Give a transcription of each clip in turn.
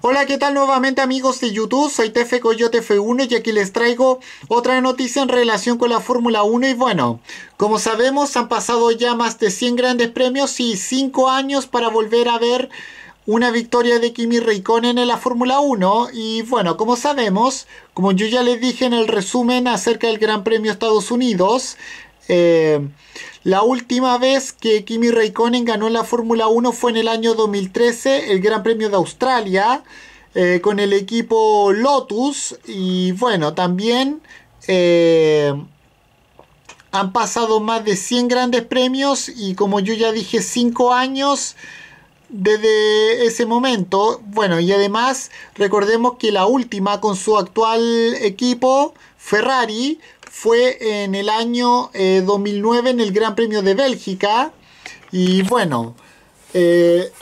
Hola, ¿qué tal nuevamente amigos de YouTube? Soy Tefe Coyote 1 y aquí les traigo otra noticia en relación con la Fórmula 1 y bueno, como sabemos han pasado ya más de 100 grandes premios y 5 años para volver a ver una victoria de Kimi Raikkonen en la Fórmula 1 y bueno, como sabemos, como yo ya les dije en el resumen acerca del Gran Premio Estados Unidos, eh, la última vez que Kimi Raikkonen ganó la Fórmula 1 fue en el año 2013, el Gran Premio de Australia, eh, con el equipo Lotus. Y bueno, también eh, han pasado más de 100 grandes premios y como yo ya dije, 5 años desde ese momento. Bueno, y además recordemos que la última con su actual equipo, Ferrari, fue en el año 2009 eh, en el Gran Premio de Bélgica. Y bueno, eh,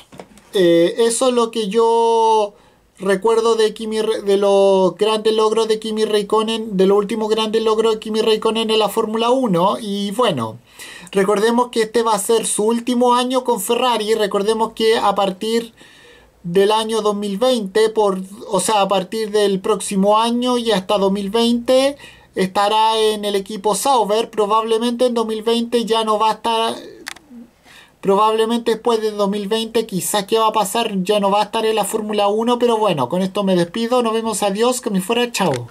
eh, eso es lo que yo recuerdo de, Kimi, de los grandes logros de Kimi Raikkonen, de los últimos grandes logros de Kimi Raikkonen en la Fórmula 1. Y bueno, recordemos que este va a ser su último año con Ferrari. Recordemos que a partir del año 2020, por, o sea, a partir del próximo año y hasta 2020 estará en el equipo Sauber, probablemente en 2020 ya no va a estar, probablemente después de 2020 quizás qué va a pasar, ya no va a estar en la Fórmula 1, pero bueno, con esto me despido, nos vemos, adiós, que me fuera, chao.